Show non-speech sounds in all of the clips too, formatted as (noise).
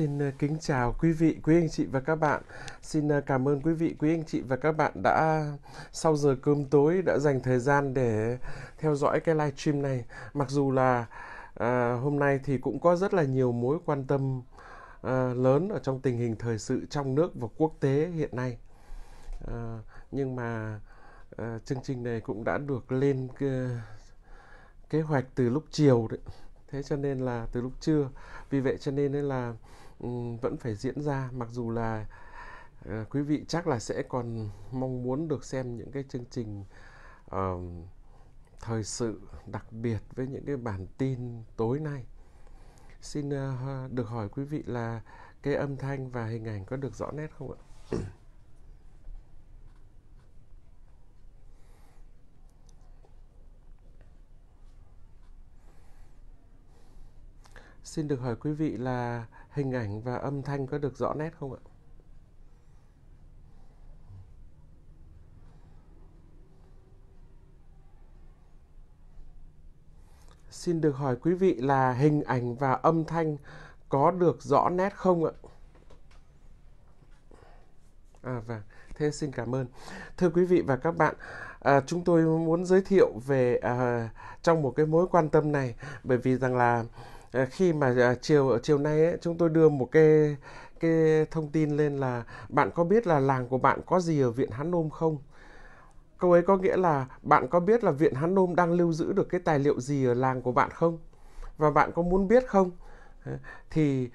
Xin ờ, kính chào quý vị, quý anh chị và các bạn. Xin ờ, cảm ơn quý vị, quý anh chị và các bạn đã sau giờ cơm tối đã dành thời gian để theo dõi cái live stream này. Mặc dù là à, hôm nay thì cũng có rất là nhiều mối quan tâm à, lớn ở trong tình hình thời sự trong nước và quốc tế hiện nay. À, nhưng mà à, chương trình này cũng đã được lên kế, kế hoạch từ lúc chiều đấy thế cho nên là từ lúc trưa vì vậy cho nên là Ừ, vẫn phải diễn ra mặc dù là ờ, quý vị chắc là sẽ còn mong muốn được xem những cái chương trình uh, thời sự đặc biệt với những cái bản tin tối nay xin uh, được hỏi quý vị là cái âm thanh và hình ảnh có được rõ nét không ạ xin được hỏi quý vị là hình ảnh và âm thanh có được rõ nét không ạ xin được hỏi quý vị là hình ảnh và âm thanh có được rõ nét không ạ à vâng thế xin cảm ơn thưa quý vị và các bạn à, chúng tôi muốn giới thiệu về à, trong một cái mối quan tâm này bởi vì rằng là Ờ, khi mà à, chiều chiều nay ấy, chúng tôi đưa một cái cái thông tin lên là bạn có biết là làng của bạn có gì ở viện Hán Nôm không? Câu ấy có nghĩa là bạn có biết là viện Hán Nôm đang lưu giữ được cái tài liệu gì ở làng của bạn không? Và bạn có muốn biết không? Ờ, thì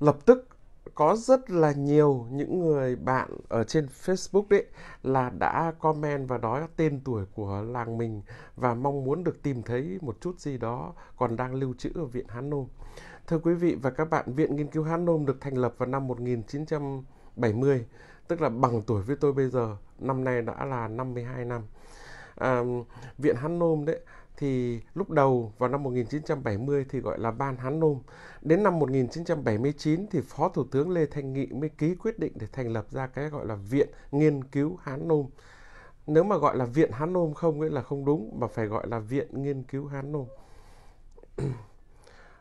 lập tức có rất là nhiều những người bạn ở trên Facebook đấy là đã comment và nói tên tuổi của làng mình và mong muốn được tìm thấy một chút gì đó còn đang lưu trữ ở Viện Hán Nôm. Thưa quý vị và các bạn, Viện Nghiên cứu Hán Nôm được thành lập vào năm 1970, tức là bằng tuổi với tôi bây giờ, năm nay đã là 52 năm. À, Viện Hán Nôm đấy thì lúc đầu vào năm 1970 thì gọi là Ban Hán Nôm. Đến năm 1979 thì Phó Thủ tướng Lê Thanh Nghị mới ký quyết định để thành lập ra cái gọi là Viện Nghiên cứu Hán Nôm. Nếu mà gọi là Viện Hán Nôm không nghĩa là không đúng mà phải gọi là Viện Nghiên cứu Hán Nôm.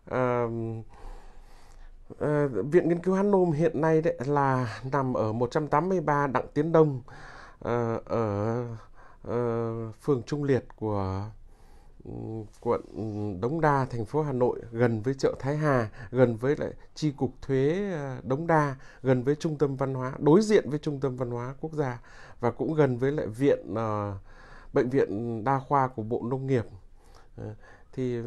à, (clears throat) à, Viện Nghiên cứu Hán Nôm hiện nay đấy là nằm ở 183 Đặng Tiến Đông à, ở à, phường Trung Liệt của quận ừ, Đống Đa thành phố Hà Nội gần với chợ Thái Hà gần với lại chi cục thuế ờ, Đống Đa gần với trung tâm văn hóa đối diện với trung tâm văn hóa quốc gia và cũng gần với lại viện ờ, bệnh viện đa khoa của Bộ Nông nghiệp ờ, thì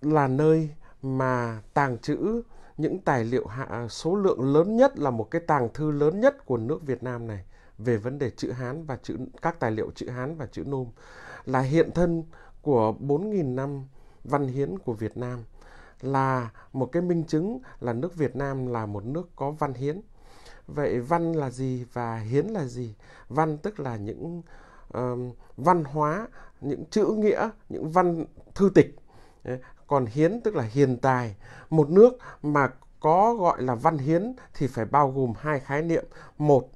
là nơi mà tàng trữ những tài liệu hạ số lượng lớn nhất là một cái tàng thư lớn nhất của nước Việt Nam này về vấn đề chữ Hán và chữ các tài liệu chữ Hán và chữ Nôm là hiện thân của 4.000 năm văn hiến của Việt Nam là một cái minh chứng là nước Việt Nam là một nước có văn hiến. Vậy văn là gì và hiến là gì? Văn tức là những uh, văn hóa, những chữ nghĩa, những văn thư tịch. Còn hiến tức là hiền tài. Một nước mà có gọi là văn hiến thì phải bao gồm hai khái niệm. Một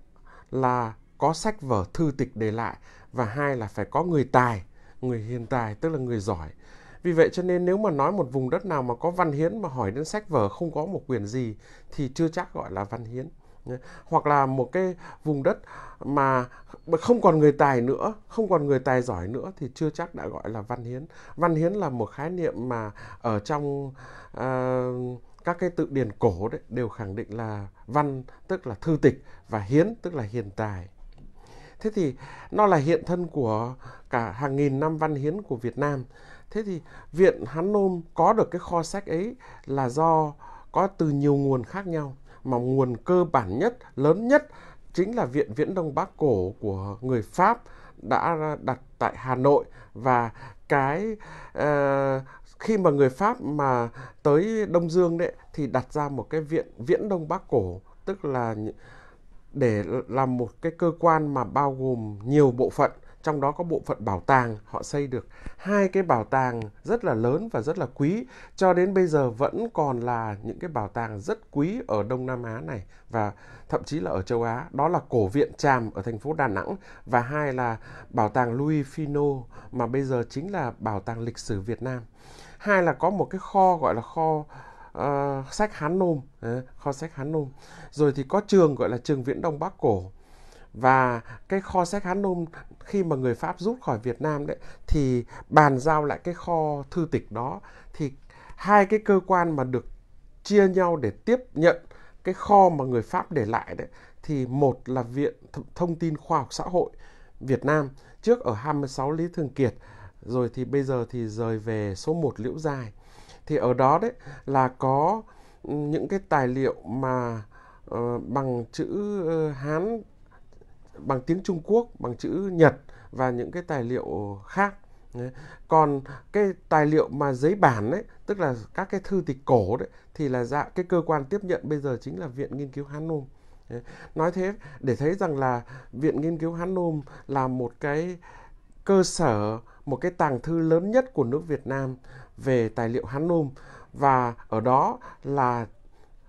là có sách vở thư tịch để lại và hai là phải có người tài người hiền tài tức là người giỏi vì vậy cho nên nếu mà nói một vùng đất nào mà có văn hiến mà hỏi đến sách vở không có một quyền gì thì chưa chắc gọi là văn hiến hoặc là một cái vùng đất mà không còn người tài nữa không còn người tài giỏi nữa thì chưa chắc đã gọi là văn hiến văn hiến là một khái niệm mà ở trong uh, các cái tự điển cổ đấy đều khẳng định là văn tức là thư tịch và hiến tức là hiền tài thế thì nó là hiện thân của cả hàng nghìn năm văn hiến của Việt Nam thế thì viện Hán Nôm có được cái kho sách ấy là do có từ nhiều nguồn khác nhau mà nguồn cơ bản nhất lớn nhất chính là viện Viễn Đông Bắc cổ của người Pháp đã đặt tại Hà Nội và cái uh, khi mà người pháp mà tới đông dương đấy thì đặt ra một cái viện viễn đông bắc cổ tức là để làm một cái cơ quan mà bao gồm nhiều bộ phận trong đó có bộ phận bảo tàng họ xây được hai cái bảo tàng rất là lớn và rất là quý cho đến bây giờ vẫn còn là những cái bảo tàng rất quý ở đông nam á này và thậm chí là ở châu á đó là cổ viện tràm ở thành phố đà nẵng và hai là bảo tàng louis fino mà bây giờ chính là bảo tàng lịch sử việt nam hai là có một cái kho gọi là kho uh, sách Hán Nôm uh, kho sách Hán Nôm rồi thì có trường gọi là trường Viễn Đông Bắc Cổ và cái kho sách Hán Nôm khi mà người Pháp rút khỏi Việt Nam đấy thì bàn giao lại cái kho thư tịch đó thì hai cái cơ quan mà được chia nhau để tiếp nhận cái kho mà người Pháp để lại đấy thì một là Viện Thông tin Khoa học Xã hội Việt Nam trước ở 26 Lý Thường Kiệt rồi thì bây giờ thì rời về số 1 liễu dài thì ở đó đấy là có ừ, những cái tài liệu mà uh, bằng chữ ờ, hán bằng tiếng trung quốc bằng chữ nhật và những cái tài liệu khác còn cái tài liệu mà giấy bản đấy tức là các cái thư tịch cổ đấy thì là dạ cái cơ quan tiếp nhận bây giờ chính là viện nghiên cứu hán nôm nói thế để thấy rằng là viện nghiên cứu hán nôm là một cái cơ sở một cái tàng thư lớn nhất của nước Việt Nam về tài liệu Hán Nôm và ở đó là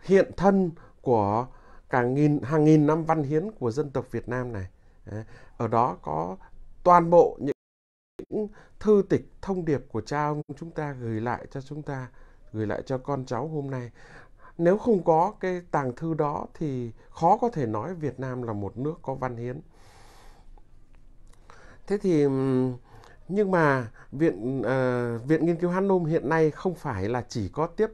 hiện thân của cả nghìn hàng nghìn năm văn hiến của dân tộc Việt Nam này. Ở đó có toàn bộ những thư tịch thông điệp của cha ông chúng ta gửi lại cho chúng ta, gửi lại cho con cháu hôm nay. Nếu không có cái tàng thư đó thì khó có thể nói Việt Nam là một nước có văn hiến. Thế thì nhưng mà viện à, viện nghiên cứu Hanom hiện nay không phải là chỉ có tiếp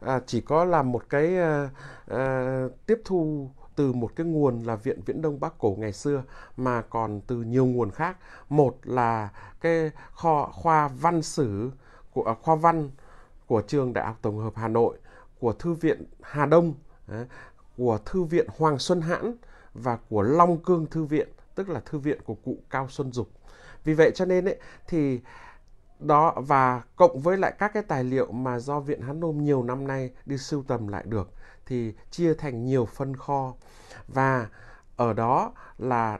à, chỉ có làm một cái à, à, tiếp thu từ một cái nguồn là viện viễn đông bắc cổ ngày xưa mà còn từ nhiều nguồn khác một là cái kho khoa văn sử của à, khoa văn của trường đại học tổng hợp hà nội của thư viện hà đông của thư viện hoàng xuân hãn và của long cương thư viện tức là thư viện của cụ cao xuân dục vì vậy cho nên ấy, thì đó và cộng với lại các cái tài liệu mà do viện hán nôm nhiều năm nay đi sưu tầm lại được thì chia thành nhiều phân kho và ở đó là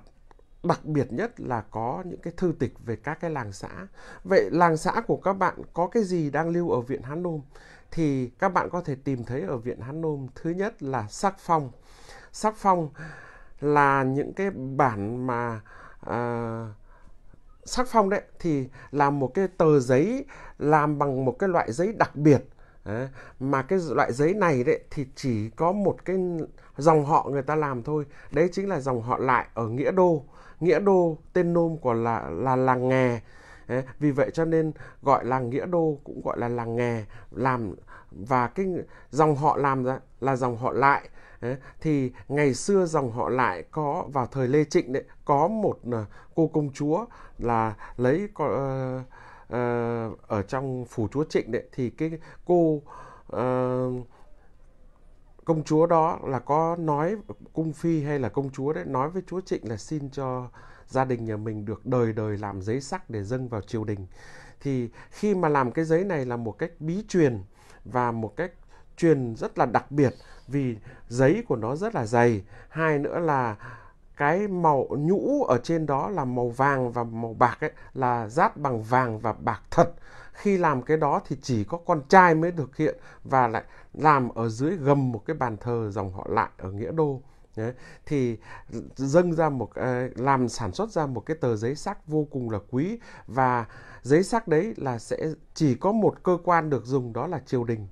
đặc biệt nhất là có những cái thư tịch về các cái làng xã vậy làng xã của các bạn có cái gì đang lưu ở viện hán nôm thì các bạn có thể tìm thấy ở viện hán nôm thứ nhất là sắc phong sắc phong là những cái bản mà uh, sắc phong đấy thì là một cái tờ giấy làm bằng một cái loại giấy đặc biệt mà cái loại giấy này đấy thì chỉ có một cái dòng họ người ta làm thôi đấy chính là dòng họ lại ở nghĩa đô nghĩa đô tên nôm của là là làng nghề vì vậy cho nên gọi là nghĩa đô cũng gọi là làng nghề làm và cái dòng họ làm ra là dòng họ lại thì ngày xưa dòng họ lại có vào thời Lê Trịnh đấy có một ờ, cô công chúa là lấy uh, uh, ở trong phủ chúa Trịnh đấy thì cái cô uh, công chúa đó là có nói cung phi hay là công chúa đấy nói với chúa Trịnh là xin cho gia đình nhà mình được đời đời làm giấy sắc để dâng vào triều đình thì khi mà làm cái giấy này là một cách bí truyền và một cách truyền rất là đặc biệt vì giấy của nó rất là dày hai nữa là cái màu nhũ ở trên đó là màu vàng và màu bạc ấy là dát bằng vàng và bạc thật khi làm cái đó thì chỉ có con trai mới thực hiện và lại làm ở dưới gầm một cái bàn thờ dòng họ lại ở nghĩa đô thì dâng ra một ờ, làm sản xuất ra một cái tờ giấy sắc vô cùng là quý và giấy sắc đấy là sẽ chỉ có một cơ quan được dùng đó là triều đình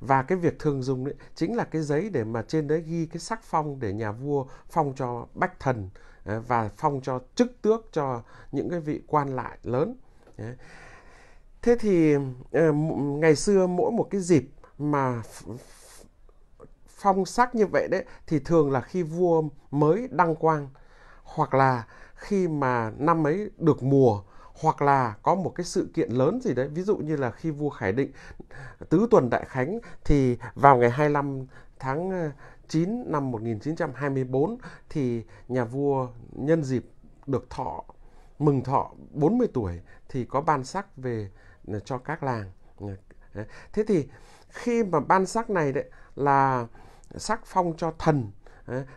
và cái việc thường dùng đấy chính là cái giấy để mà trên đấy ghi cái sắc phong để nhà vua phong cho bách thần và phong cho chức tước cho những cái vị quan lại lớn thế thì ờ, ngày xưa mỗi một cái dịp mà phong sắc như vậy đấy thì thường là khi vua mới đăng quang hoặc là khi mà năm ấy được mùa hoặc là có một cái sự kiện lớn gì đấy ví dụ như là khi vua Khải Định tứ tuần đại khánh thì vào ngày 25 tháng 9 ờ, năm 1924 thì nhà vua nhân dịp được thọ mừng thọ 40 tuổi thì có ban sắc về ờ, cho các làng ờ, thế thì khi mà ban sắc này đấy là sắc phong cho thần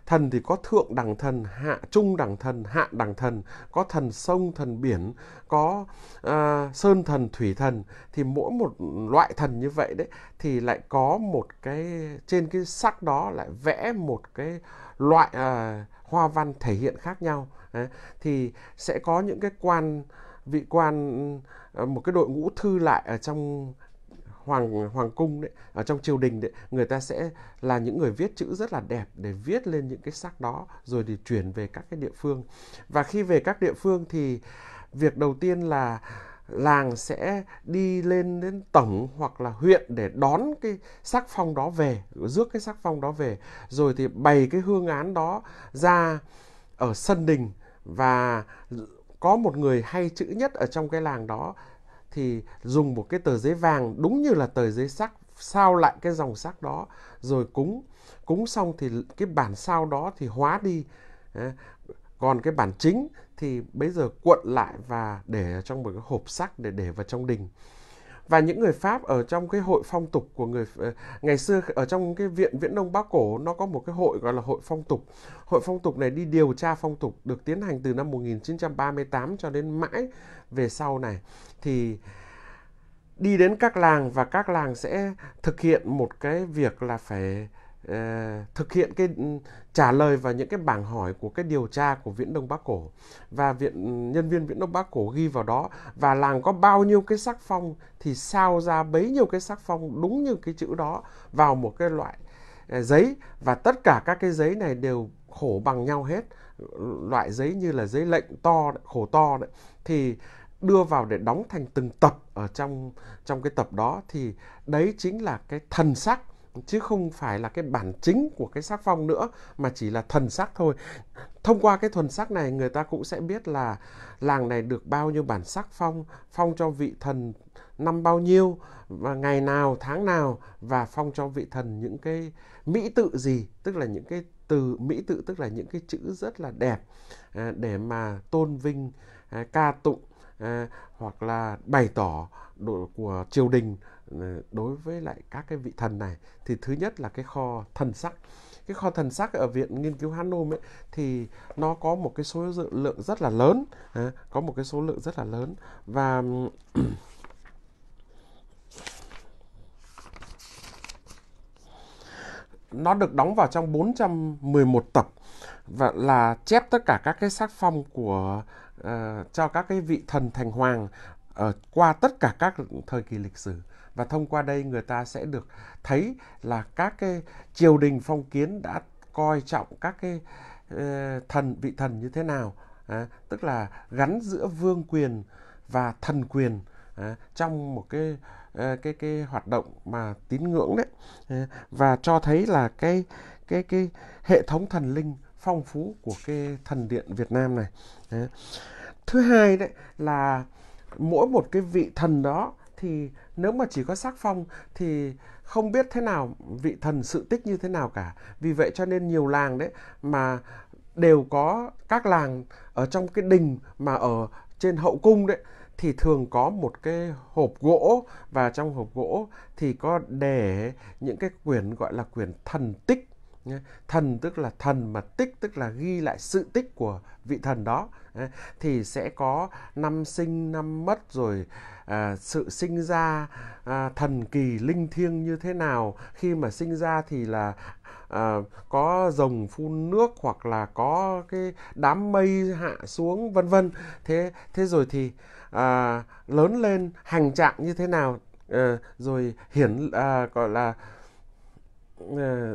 thần thì có thượng đẳng thần hạ trung đẳng thần hạ đẳng thần có thần sông thần biển có uh, sơn thần thủy thần thì mỗi một loại thần như vậy đấy thì lại có một cái trên cái sắc đó lại vẽ một cái loại uh, hoa văn thể hiện khác nhau đấy. thì sẽ có những cái quan vị quan ờ, một cái đội ngũ thư lại ở trong hoàng hoàng cung đấy ở trong triều đình đấy người ta sẽ là những người viết chữ rất là đẹp để viết lên những cái sắc đó rồi thì chuyển về các cái địa phương và khi về các địa phương thì việc đầu tiên là làng sẽ đi lên đến tổng hoặc là huyện để đón cái sắc phong đó về rước cái sắc phong đó về rồi thì bày cái hương án đó ra ở sân đình và có một người hay chữ nhất ở trong cái làng đó thì dùng một cái tờ giấy vàng đúng như là tờ giấy sắc sao lại cái dòng sắc đó rồi cúng cúng xong thì cái bản sao đó thì hóa đi còn cái bản chính thì bây giờ cuộn lại và để trong một cái hộp sắc để để vào trong đình và những người Pháp ở trong cái hội phong tục của người ờ, ngày xưa ở trong cái viện Viễn Đông Bắc Cổ nó có một cái hội gọi là hội phong tục hội phong tục này đi điều tra phong tục được tiến hành từ năm 1938 cho đến mãi về sau này thì đi đến các làng và các làng sẽ thực hiện một cái việc là phải Ờ, thực hiện cái ừ, trả lời và những cái bảng hỏi của cái điều tra của Viện Đông Bắc Cổ và viện ừ, nhân viên Viện Đông Bắc Cổ ghi vào đó và làng có bao nhiêu cái sắc phong thì sao ra bấy nhiêu cái sắc phong đúng như cái chữ đó vào một cái loại ờ, giấy và tất cả các cái giấy này đều khổ bằng nhau hết loại giấy như là giấy lệnh to khổ to đấy, thì đưa vào để đóng thành từng tập ở trong trong cái tập đó thì đấy chính là cái thần sắc chứ không phải là cái bản chính của cái sắc phong nữa mà chỉ là thần sắc thôi thông qua cái thuần sắc này người ta cũng sẽ biết là làng này được bao nhiêu bản sắc phong phong cho vị thần năm bao nhiêu và ngày nào tháng nào và phong cho vị thần những cái mỹ tự gì tức là những cái từ mỹ tự tức là những cái chữ rất là đẹp à, để mà tôn vinh à, ca tụng à, hoặc là bày tỏ độ của triều đình Ờ, đối với lại các cái vị thần này thì thứ nhất là cái kho thần sắc cái kho thần sắc ở viện nghiên cứu Hanom ấy thì nó có một cái số lượng rất là lớn à, có một cái số lượng rất là lớn và (clears throat) nó được đóng vào trong 411 tập và là chép tất cả các cái sắc phong của uh, cho các cái vị thần thành hoàng ở uh, qua tất cả các thời kỳ lịch sử và thông qua đây người ta sẽ được thấy là các cái triều đình phong kiến đã coi trọng các cái ờ, thần vị thần như thế nào tức là gắn giữa vương quyền và thần quyền trong một cái ờ, cái cái hoạt động mà tín ngưỡng đấy và cho thấy là cái cái cái hệ thống thần linh phong phú của cái thần điện Việt Nam này thứ hai đấy là mỗi một cái vị thần đó thì nếu mà chỉ có sắc phong thì không biết thế nào vị thần sự tích như thế nào cả vì vậy cho nên nhiều làng đấy mà đều có các làng ở trong cái đình mà ở trên hậu cung đấy thì thường có một cái hộp gỗ và trong hộp gỗ thì có để những cái quyển gọi là quyển thần tích thần tức là thần mà tích tức là ghi lại sự tích của vị thần đó thì sẽ có năm sinh năm mất rồi à, sự sinh ra à, thần kỳ linh thiêng như thế nào khi mà sinh ra thì là à, có rồng phun nước hoặc là có cái đám mây hạ xuống vân vân thế thế rồi thì à, lớn lên hành trạng như thế nào à, rồi hiển à, gọi là à,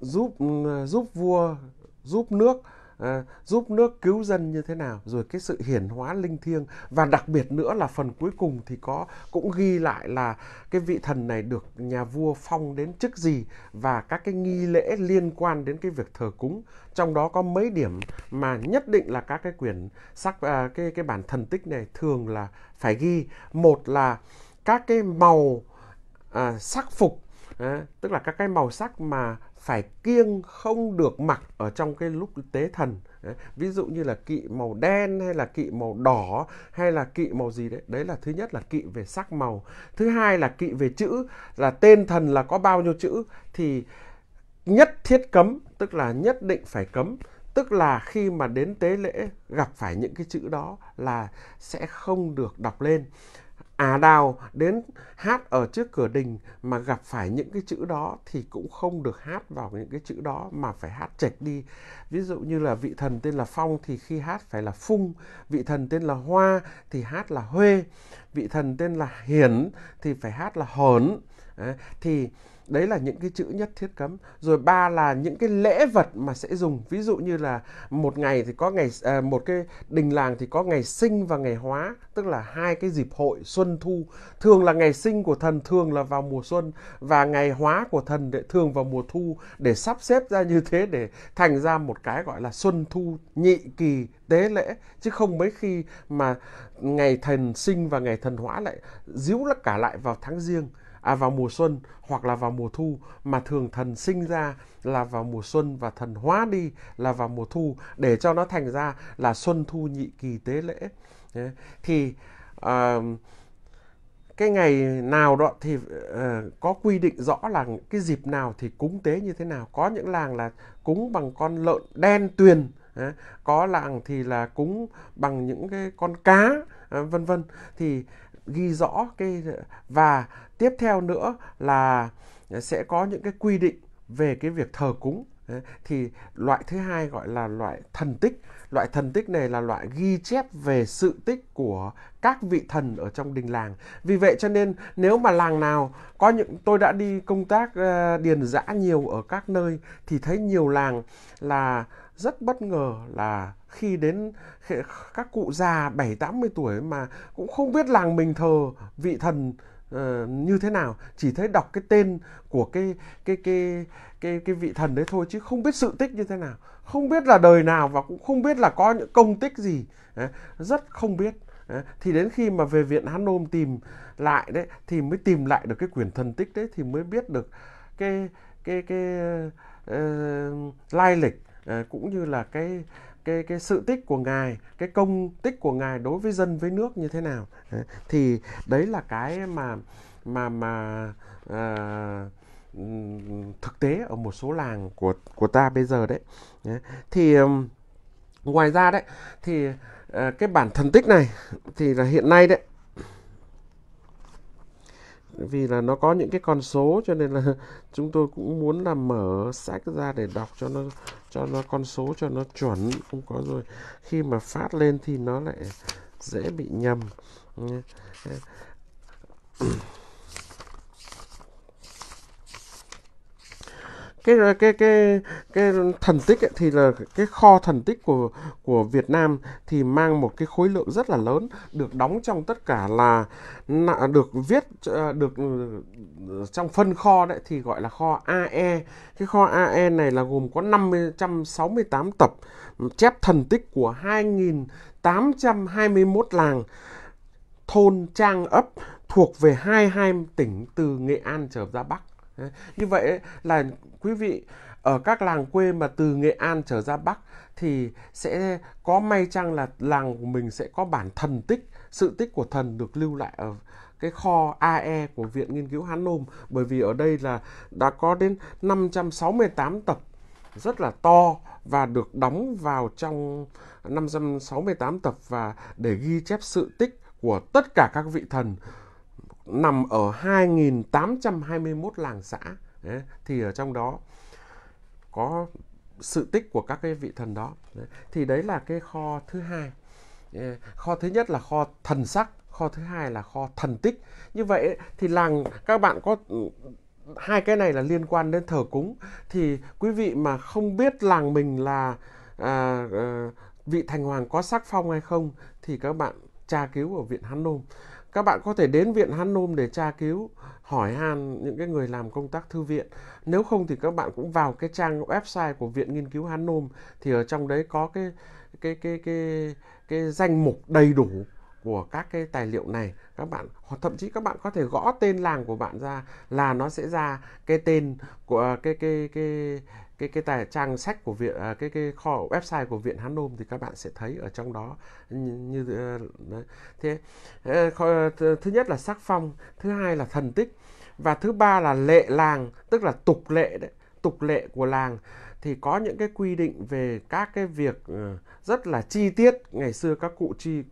giúp ừ, giúp vua giúp nước À, giúp nước cứu dân như thế nào rồi cái sự hiển hóa linh thiêng và đặc biệt nữa là phần cuối cùng thì có cũng ghi lại là cái vị thần này được nhà vua phong đến chức gì và các cái nghi lễ liên quan đến cái việc thờ cúng trong đó có mấy điểm mà nhất định là các cái quyển sắc à, cái cái bản thần tích này thường là phải ghi một là các cái màu à, sắc phục à, tức là các cái màu sắc mà phải kiêng không được mặc ở trong cái lúc tế thần ví dụ như là kỵ màu đen hay là kỵ màu đỏ hay là kỵ màu gì đấy đấy là thứ nhất là kỵ về sắc màu thứ hai là kỵ về chữ là tên thần là có bao nhiêu chữ thì nhất thiết cấm tức là nhất định phải cấm tức là khi mà đến tế lễ gặp phải những cái chữ đó là sẽ không được đọc lên à Đào đến hát ở trước cửa đình mà gặp phải những cái chữ đó thì cũng không được hát vào những cái chữ đó mà phải hát chệch đi. Ví dụ như là vị thần tên là Phong thì khi hát phải là Phung, vị thần tên là Hoa thì hát là Huê, vị thần tên là Hiển thì phải hát là Hổn. Thì đấy là những cái chữ nhất thiết cấm rồi ba là những cái lễ vật mà sẽ dùng ví dụ như là một ngày thì có ngày à, một cái đình làng thì có ngày sinh và ngày hóa tức là hai cái dịp hội xuân thu thường là ngày sinh của thần thường là vào mùa xuân và ngày hóa của thần để thường vào mùa thu để sắp xếp ra như thế để thành ra một cái gọi là xuân thu nhị kỳ tế lễ chứ không mấy khi mà ngày thần sinh và ngày thần hóa lại díu là cả lại vào tháng riêng à, vào mùa xuân hoặc là vào mùa thu mà thường thần sinh ra là vào mùa xuân và thần hóa đi là vào mùa thu để cho nó thành ra là xuân thu nhị kỳ tế lễ thì uh, cái ngày nào đó thì uh, có quy định rõ là cái dịp nào thì cúng tế như thế nào có những làng là cúng bằng con lợn đen tuyền có làng thì là cúng bằng những cái con cá vân vân thì ghi rõ cái và tiếp theo nữa là sẽ có những cái quy định về cái việc thờ cúng thì loại thứ hai gọi là loại thần tích loại thần tích này là loại ghi chép về sự tích của các vị thần ở trong đình làng vì vậy cho nên nếu mà làng nào có những tôi đã đi công tác ờ, điền dã nhiều ở các nơi thì thấy nhiều làng là rất bất ngờ là khi đến các cụ già bảy tám mươi tuổi mà cũng không biết làng mình thờ vị thần Uh, như thế nào chỉ thấy đọc cái tên của cái cái cái cái cái vị thần đấy thôi chứ không biết sự tích như thế nào không biết là đời nào và cũng không biết là có những công tích gì rất không biết thì đến khi mà về viện Hán Nôm tìm lại đấy thì mới tìm lại được cái quyển thần tích đấy thì mới biết được cái cái cái uh, lai lịch Ờ, cũng như là cái cái cái sự tích của ngài cái công tích của ngài đối với dân với nước như thế nào ờ, thì đấy là cái mà mà mà uh, thực tế ở một số làng của của ta bây giờ đấy thì ngoài ra đấy thì cái bản thần tích này thì là hiện nay đấy vì là nó có những cái con số cho nên là (laughs) chúng tôi cũng muốn là mở sách ra để đọc cho nó cho nó con số cho nó chuẩn không có rồi khi mà phát lên thì nó lại dễ bị nhầm cái cái cái cái thần tích ấy, thì là cái kho thần tích của của Việt Nam thì mang một cái khối lượng rất là lớn được đóng trong tất cả là được viết ờ, được ừ, trong phân kho đấy thì gọi là kho AE. Cái kho AE này là gồm có 568 tập chép thần tích của 2821 làng thôn trang ấp thuộc về 22 tỉnh từ Nghệ An trở ra Bắc. Như vậy là quý vị ở các làng quê mà từ Nghệ An trở ra Bắc thì sẽ có may chăng là làng của mình sẽ có bản thần tích, sự tích của thần được lưu lại ở cái kho AE của Viện Nghiên cứu Hán Nôm bởi vì ở đây là đã có đến 568 tập rất là to và được đóng vào trong 568 tập và để ghi chép sự tích của tất cả các vị thần nằm ở 2.821 làng xã Đấy, thì ở trong đó có sự tích của các cái vị thần đó đấy, thì đấy là cái kho thứ hai kho thứ nhất là kho thần sắc kho thứ hai là kho thần tích như vậy thì làng các bạn có ừ, hai cái này là liên quan đến thờ cúng thì quý vị mà không biết làng mình là à, à, vị thành hoàng có sắc phong hay không thì các bạn tra cứu ở viện hán nôm các bạn có thể đến viện Hán Nôm để tra cứu hỏi han những cái người làm công tác thư viện nếu không thì các bạn cũng vào cái trang website của viện nghiên cứu Hán Nôm thì ở trong đấy có cái cái cái cái cái danh mục đầy đủ của các cái tài liệu này các bạn hoặc thậm chí các bạn có thể gõ tên làng của bạn ra là nó sẽ ra cái tên của cái cái cái, cái cái cái tài trang sách của viện à, cái cái kho website của viện Hán Nôm thì các bạn sẽ thấy ở trong đó như, như ờ, thế ờ, thứ nhất là sắc phong thứ hai là thần tích và thứ ba là lệ làng tức là tục lệ đấy tục lệ của làng thì có những cái quy định về các cái việc ờ, rất là chi tiết ngày xưa các cụ chi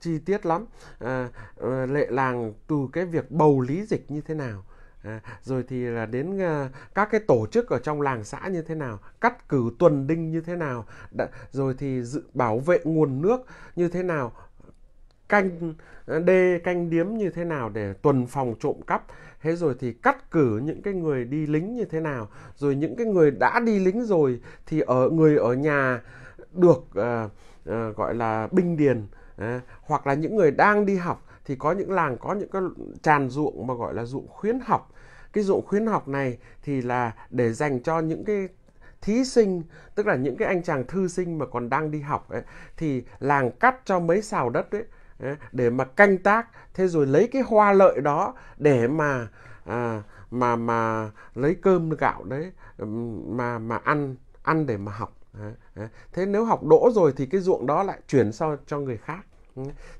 chi tiết lắm lệ làng từ cái việc bầu lý dịch như thế nào À, rồi thì là đến à, các cái tổ chức ở trong làng xã như thế nào cắt cử tuần đinh như thế nào rồi thì dự bảo vệ nguồn nước như thế nào canh à, đê canh điếm như thế nào để tuần phòng trộm cắp thế rồi thì cắt cử những cái người đi lính như thế nào rồi những cái người đã đi lính rồi thì ở người ở nhà được uh, uh, gọi là binh điền uh, hoặc là những người đang đi học thì có những làng có những cái tràn ruộng mà gọi là ruộng khuyến học cái ruộng khuyến học này thì là để dành cho những cái thí sinh tức là những cái anh chàng thư sinh mà còn đang đi học ấy, thì làng cắt cho mấy xào đất ấy, để mà canh tác thế rồi lấy cái hoa lợi đó để mà à, mà mà lấy cơm gạo đấy mà mà ăn ăn để mà học thế nếu học đỗ rồi thì cái ruộng đó lại chuyển sau cho người khác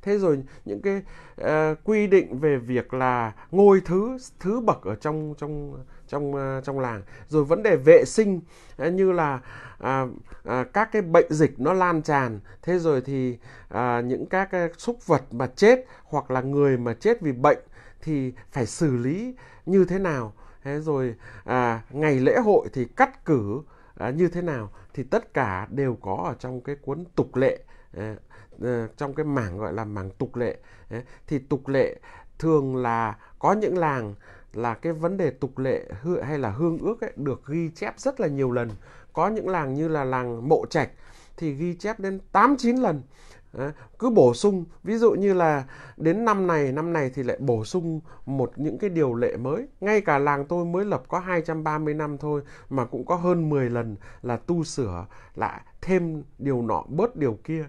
thế rồi những cái uh, quy định về việc là ngôi thứ thứ bậc ở trong trong trong uh, trong làng rồi vấn đề vệ sinh uh, như là uh, uh, các cái bệnh dịch nó lan tràn thế rồi thì uh, những các cái súc vật mà chết hoặc là người mà chết vì bệnh thì phải xử lý như thế nào thế rồi à, ngày lễ hội thì cắt cử à, như thế nào thì tất cả đều có ở trong cái cuốn tục lệ à, Ờ, trong cái mảng gọi là mảng tục lệ thì tục lệ thường là có những làng là cái vấn đề tục lệ hay là hương ước ấy, được ghi chép rất là nhiều lần có những làng như là làng mộ trạch thì ghi chép đến 8 9 lần cứ bổ sung ví dụ như là đến năm này năm này thì lại bổ sung một những cái điều lệ mới ngay cả làng tôi mới lập có 230 năm thôi mà cũng có hơn 10 lần là tu sửa lại thêm điều nọ bớt điều kia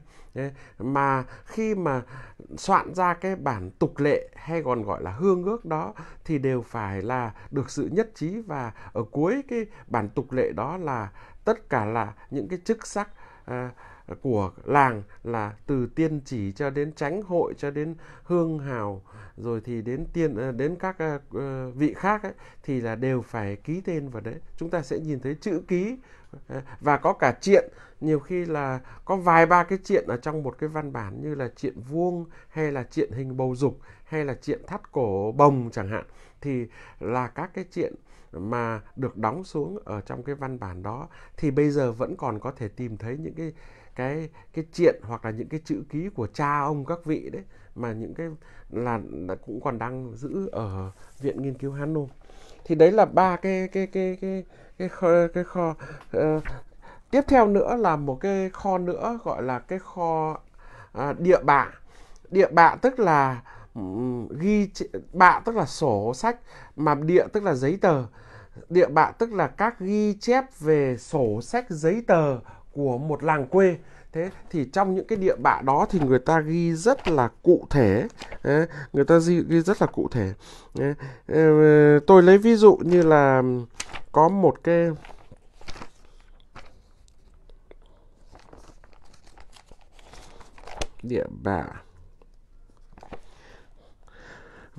mà khi mà soạn ra cái bản tục lệ hay còn gọi là hương ước đó thì đều phải là được sự nhất trí và ở cuối cái bản tục lệ đó là tất cả là những cái chức sắc à, của làng là từ tiên chỉ cho đến tránh hội cho đến hương hào rồi thì đến tiên ờ, đến các ờ, ờ, vị khác ấy, thì là đều phải ký tên vào đấy chúng ta sẽ nhìn thấy chữ ký và có cả triện nhiều khi là có vài ba cái triện ở trong một cái văn bản như là triện vuông hay là triện hình bầu dục hay là triện thắt cổ bồng chẳng hạn thì là các cái triện mà được đóng xuống ở trong cái văn bản đó thì bây giờ vẫn còn có thể tìm thấy những cái cái cái chuyện hoặc là những cái chữ ký của cha ông các vị đấy mà những cái là, là cũng còn đang giữ ở viện nghiên cứu Hán Nôm thì đấy là ba cái cái cái cái cái kho, cái kho uh, tiếp theo nữa là một cái kho nữa gọi là cái kho uh, địa bạ địa bạ tức là um, ghi bạ tức là sổ sách mà địa tức là giấy tờ địa bạ tức là các ghi chép về sổ sách giấy tờ của một làng quê thế thì trong những cái địa bạ đó thì người ta ghi rất là cụ thể người ta ghi, rất là cụ thể tôi lấy ví dụ như là có một cái địa bạ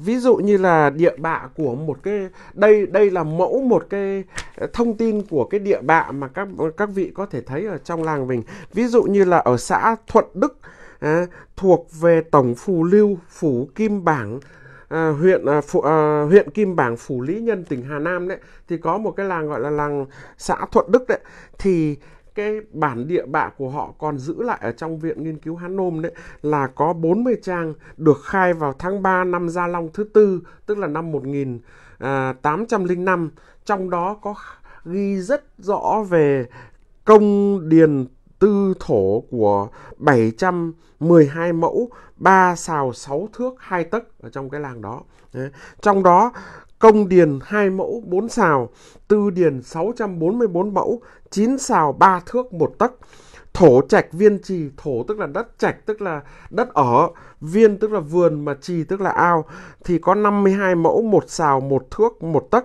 ví dụ như là địa bạ của một cái đây đây là mẫu một cái ờ, thông tin của cái địa bạ mà các các vị có thể thấy ở trong làng mình ví dụ như là ở xã Thuận Đức à, thuộc về tổng phù lưu phủ Kim Bảng à, huyện à, phụ, à, huyện Kim Bảng phủ Lý Nhân tỉnh Hà Nam đấy thì có một cái làng gọi là làng xã Thuận Đức đấy thì cái bản địa bạ của họ còn giữ lại ở trong Viện Nghiên cứu Hán Nôm đấy là có 40 trang được khai vào tháng 3 năm Gia Long thứ tư, tức là năm 1805. À, trong đó có ghi rất rõ về công điền tư thổ của 712 mẫu, ba xào 6 thước, hai tấc ở trong cái làng đó. Trong đó công điền 2 mẫu 4 xào, tư điền 644 mẫu, 9 xào 3 thước một tấc. Thổ trạch viên trì, thổ tức là đất trạch tức là đất ở, viên tức là vườn mà trì tức là ao thì có 52 mẫu một xào một thước một tấc.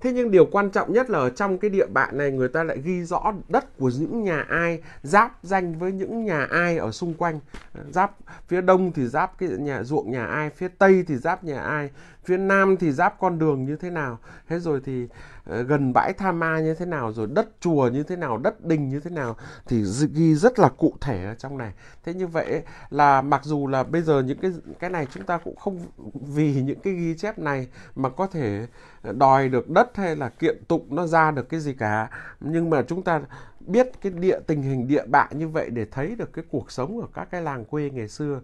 Thế nhưng điều quan trọng nhất là ở trong cái địa bạn này người ta lại ghi rõ đất của những nhà ai giáp danh với những nhà ai ở xung quanh. Giáp phía đông thì giáp cái nhà ruộng nhà ai, phía tây thì giáp nhà ai, phía nam thì giáp con đường như thế nào thế rồi thì ờ, gần bãi tha ma như thế nào rồi đất chùa như thế nào đất đình như thế nào thì ghi rất là cụ thể ở trong này thế như vậy là mặc dù là bây giờ những cái cái này chúng ta cũng không vì những cái ghi chép này mà có thể đòi được đất hay là kiện tụng nó ra được cái gì cả nhưng mà chúng ta biết cái địa tình hình địa bạ như vậy để thấy được cái cuộc sống ở các cái làng quê ngày xưa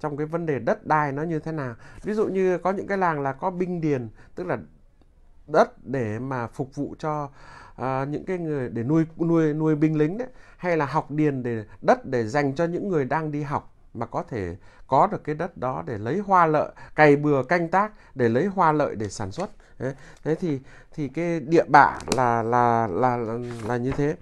trong cái vấn đề đất đai nó như thế nào ví dụ như có những cái làng là có binh điền tức là đất để mà phục vụ cho uh, những cái người để nuôi nuôi nuôi binh lính đấy hay là học điền để đất để dành cho những người đang đi học mà có thể có được cái đất đó để lấy hoa lợi cày bừa canh tác để lấy hoa lợi để sản xuất thế thì thì cái địa bạ là là là là, như thế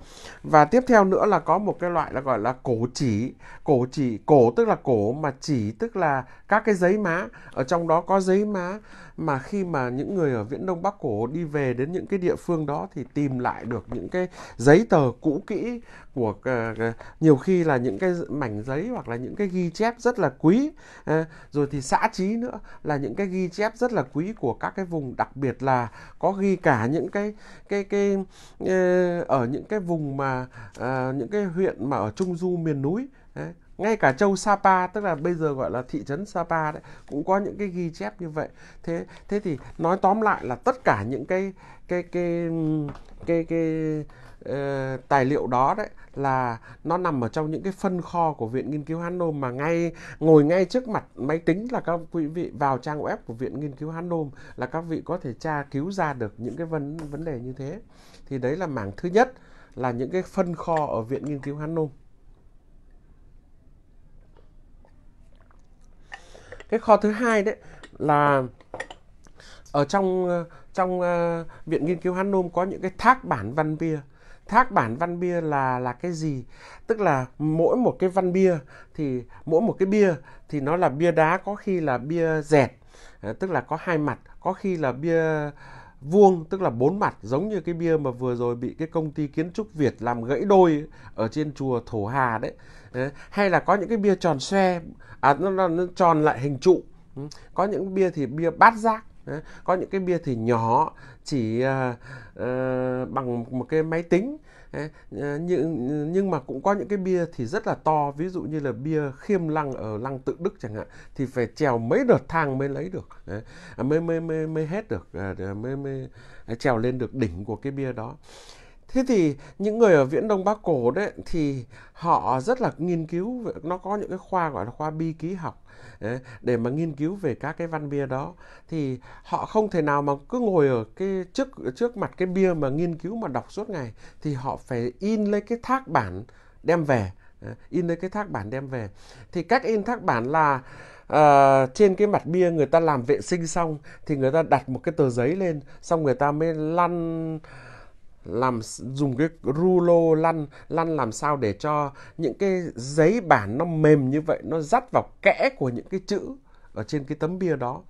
và tiếp theo nữa là có một cái loại là gọi là cổ chỉ cổ chỉ cổ tức là cổ mà chỉ tức là các cái giấy má ở trong đó có giấy má mà khi mà những người ở viễn đông bắc cổ đi về đến những cái địa phương đó thì tìm lại được những cái giấy tờ cũ kỹ của ờ, ờ, nhiều khi là những cái mảnh giấy hoặc là những cái ghi chép rất là quý quý ờ, rồi thì xã trí nữa là những cái ghi chép rất là quý của các cái vùng đặc biệt là có ghi cả những cái cái cái, ờ, ở những cái vùng mà ờ, những cái huyện mà ở trung du miền núi ngay cả châu Sapa tức là bây giờ gọi là thị trấn Sapa đấy cũng có những cái ghi chép như vậy thế thế thì nói tóm lại là tất cả những cái cái cái cái cái, cái uh, tài liệu đó đấy là nó nằm ở trong những cái phân kho của viện nghiên cứu Hán Nôm mà ngay ngồi ngay trước mặt máy tính là các quý vị vào trang web của viện nghiên cứu Hán Nôm là các vị có thể tra cứu ra được những cái vấn vấn đề như thế thì đấy là mảng thứ nhất là những cái phân kho ở viện nghiên cứu Hán Nôm cái kho thứ hai đấy là ở trong trong uh, viện nghiên cứu Hán Nôm có những cái thác bản văn bia thác bản văn bia là là cái gì tức là mỗi một cái văn bia thì mỗi một cái bia thì nó là bia đá có khi là bia dẹt à, tức là có hai mặt có khi là bia vuông tức là bốn mặt giống như cái bia mà vừa rồi bị cái công ty kiến trúc Việt làm gãy đôi ở trên chùa Thổ Hà đấy. Ờ, hay là có những cái bia tròn xoe à nó, nó, nó tròn lại hình trụ. Ừ, có những bia thì bia bát giác ờ, có những cái bia thì nhỏ chỉ uh, uh, bằng một cái máy tính ờ, nhưng nhưng mà cũng có những cái bia thì rất là to ví dụ như là bia khiêm lăng ở lăng tự đức chẳng hạn thì phải trèo mấy đợt thang mới lấy được à, mới mới mới mới hết được à, mới mới trèo lên được đỉnh của cái bia đó Thế thì những người ở Viễn Đông Bắc Cổ đấy thì họ rất là nghiên cứu, nó có những cái khoa gọi là khoa bi ký học để mà nghiên cứu về các cái văn bia đó. Thì họ không thể nào mà cứ ngồi ở cái trước trước mặt cái bia mà nghiên cứu mà đọc suốt ngày thì họ phải in lên cái thác bản đem về, in lên cái thác bản đem về. Thì cách in thác bản là à, trên cái mặt bia người ta làm vệ sinh xong thì người ta đặt một cái tờ giấy lên xong người ta mới lăn làm dùng cái rulo lăn lăn làm sao để cho những cái giấy bản nó mềm như vậy nó dắt vào kẽ của những cái chữ ở trên cái tấm bia đó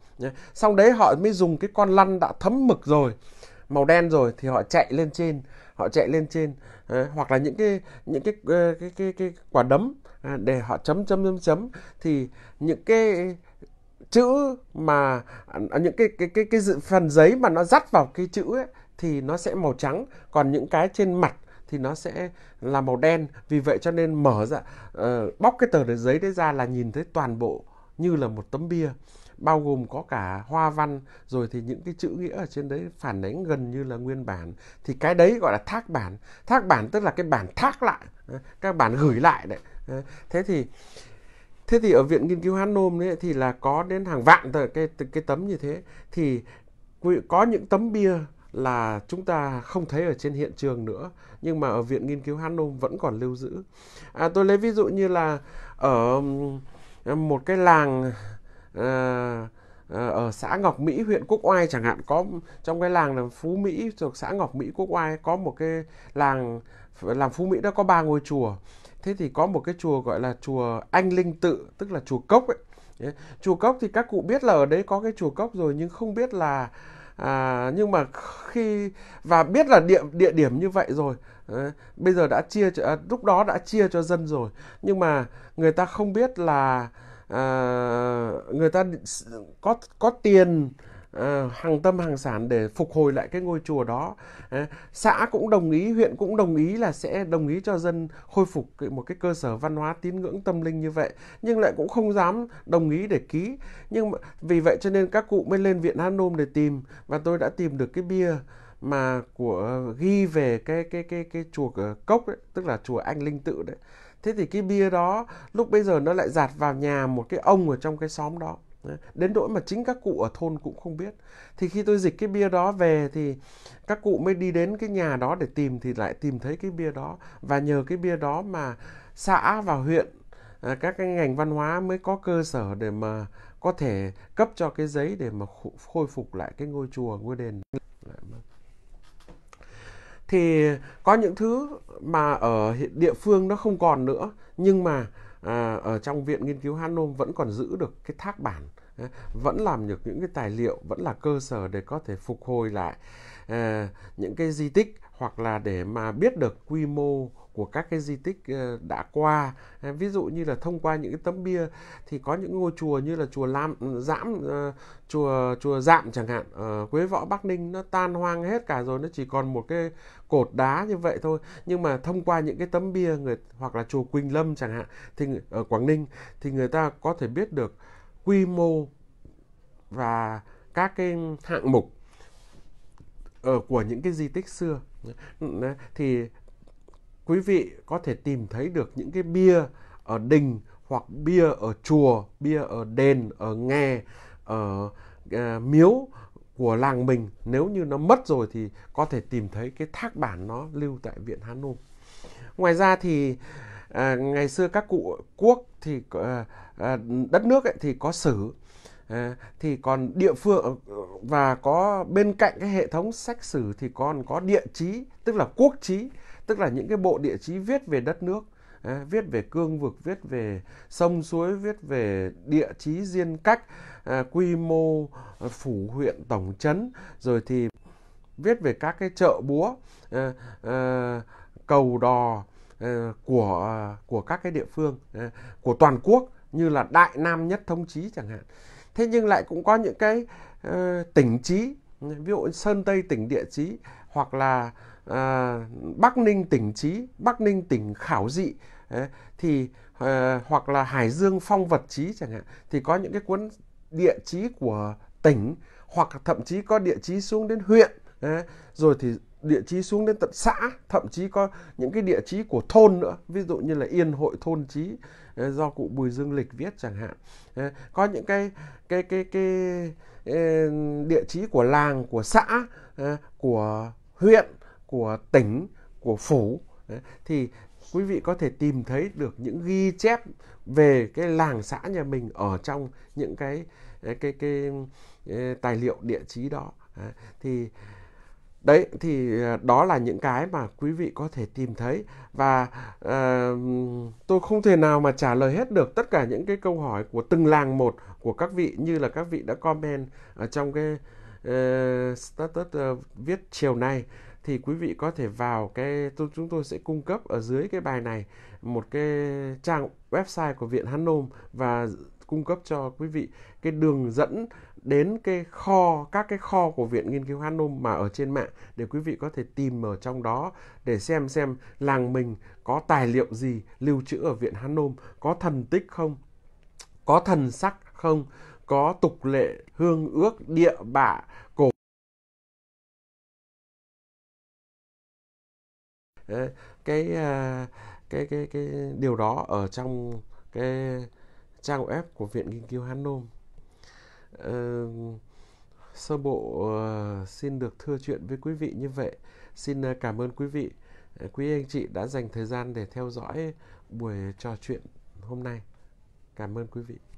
xong đấy họ mới dùng cái con lăn đã thấm mực rồi màu đen rồi thì họ chạy lên trên họ chạy lên trên ờ, hoặc là những cái những cái cái ờ, cái, cái, cái quả đấm ờ, để họ chấm chấm chấm chấm thì những cái chữ mà những cái cái cái, cái phần giấy mà nó dắt vào cái chữ ấy thì nó sẽ màu trắng còn những cái trên mặt thì nó sẽ là màu đen vì vậy cho nên mở ra uh, bóc cái tờ giấy đấy ra là nhìn thấy toàn bộ như là một tấm bia bao gồm có cả hoa văn rồi thì những cái chữ nghĩa ở trên đấy phản ánh gần như là nguyên bản thì cái đấy gọi là thác bản thác bản tức là cái bản thác lại ờ, các bản gửi lại đấy ờ. thế thì thế thì ở viện nghiên cứu hán nôm đấy thì là có đến hàng vạn tờ cái cái tấm như thế thì có những tấm bia là chúng ta không thấy ở trên hiện trường nữa nhưng mà ở viện nghiên cứu Hanom vẫn còn lưu giữ. À, tôi lấy ví dụ như là ở um, một cái làng à, à, ở xã Ngọc Mỹ huyện Quốc Oai chẳng hạn có trong cái làng là Phú Mỹ thuộc xã Ngọc Mỹ Quốc Oai có một cái làng làng Phú Mỹ đó có ba ngôi chùa thế thì có một cái chùa gọi là chùa Anh Linh Tự tức là chùa Cốc ấy chùa Cốc thì các cụ biết là ở đấy có cái chùa Cốc rồi nhưng không biết là à, nhưng mà khi và biết là địa địa điểm như vậy rồi à, bây giờ đã chia à, lúc đó đã chia cho dân rồi nhưng mà người ta không biết là à, người ta có có tiền uh, ờ, hàng tâm hàng sản để phục hồi lại cái ngôi chùa đó uh, xã cũng đồng ý huyện cũng đồng ý là sẽ đồng ý cho dân khôi phục một cái cơ sở văn hóa tín ngưỡng tâm linh như vậy nhưng lại cũng không dám đồng ý để ký nhưng mà, vì vậy cho nên các cụ mới lên viện Hanom để tìm và tôi đã tìm được cái bia mà của ghi về cái cái cái cái chùa ờ, cốc đấy, tức là chùa Anh Linh Tự đấy thế thì cái bia đó lúc bây giờ nó lại giạt vào nhà một cái ông ở trong cái xóm đó đến nỗi mà chính các cụ ở thôn cũng không biết thì khi tôi dịch cái bia đó về thì các cụ mới đi đến cái nhà đó để tìm thì lại tìm thấy cái bia đó và nhờ cái bia đó mà xã và huyện à, các cái ngành văn hóa mới có cơ sở để mà có thể cấp cho cái giấy để mà khôi phục lại cái ngôi chùa ngôi đền thì có những thứ mà ở địa phương nó không còn nữa nhưng mà à, ở trong viện nghiên cứu Hanom vẫn còn giữ được cái thác bản ờ, vẫn làm được những cái tài liệu vẫn là cơ sở để có thể phục hồi lại à, những cái di tích hoặc là để mà biết được quy mô của các cái di tích ờ, đã qua ờ, ví dụ như là thông qua những cái tấm bia thì có những ngôi chùa như là chùa lam giảm ờ, chùa chùa Giảm chẳng hạn ở quế võ bắc ninh nó tan hoang hết cả rồi nó chỉ còn một cái cột đá như vậy thôi nhưng mà thông qua những cái tấm bia người hoặc là chùa quỳnh lâm chẳng hạn thì ở quảng ninh thì người ta có thể biết được quy mô và các cái hạng mục ở của những cái di tích xưa thì quý vị có thể tìm thấy được những cái bia ở đình hoặc bia ở chùa, bia ở đền, ở nghè, ở à, miếu của làng mình nếu như nó mất rồi thì có thể tìm thấy cái thác bản nó lưu tại viện Hà Nội. Ngoài ra thì à, ngày xưa các cụ quốc thì à, à, đất nước ấy thì có sử thì còn địa phương và có bên cạnh cái hệ thống sách sử thì còn có địa chí tức là quốc chí tức là những cái bộ địa chí viết về đất nước viết về cương vực viết về sông suối viết về địa chí diên cách quy mô phủ huyện tổng trấn rồi thì viết về các cái chợ búa cầu đò của của các cái địa phương của toàn quốc như là đại nam nhất thống chí chẳng hạn thế nhưng lại cũng có những cái tỉnh chí ví dụ sơn tây tỉnh địa chí hoặc là À, Bắc Ninh tỉnh trí, Bắc Ninh tỉnh khảo dị thì ờ, hoặc là Hải Dương phong vật trí chẳng hạn thì có những cái cuốn địa chí của tỉnh hoặc thậm chí có địa chí xuống đến huyện rồi thì địa chí xuống đến tận xã thậm chí có những cái địa chí của thôn nữa ví dụ như là yên hội thôn trí do cụ Bùi Dương Lịch viết chẳng hạn có những cái cái cái cái địa chí của làng của xã của huyện của tỉnh của phủ thì quý vị có thể tìm thấy được những ghi chép về cái làng xã nhà mình ở trong những cái cái cái, cái tài liệu địa chí đó thì đấy thì à, đó là những cái mà quý vị có thể tìm thấy và uh, tôi không thể nào mà trả lời hết được tất cả những cái câu hỏi của từng làng một của các vị như là các vị đã comment ở trong cái uh, status uh, viết chiều nay thì quý vị có thể vào cái chúng tôi sẽ cung cấp ở dưới cái bài này một cái trang website của Viện Hán Nôm và cung cấp cho quý vị cái đường dẫn đến cái kho các cái kho của viện nghiên cứu Hán Nôm mà ở trên mạng để quý vị có thể tìm ở trong đó để xem xem làng mình có tài liệu gì lưu trữ ở viện Hán Nôm có thần tích không có thần sắc không có tục lệ hương ước địa bạ cổ cái à, cái cái cái điều đó ở trong cái trang web của viện nghiên cứu Hán Nôm ờ, sơ bộ ờ, xin được thưa chuyện với quý vị như vậy xin ờ, cảm ơn quý vị quý anh chị đã dành thời gian để theo dõi buổi trò chuyện hôm nay cảm ơn quý vị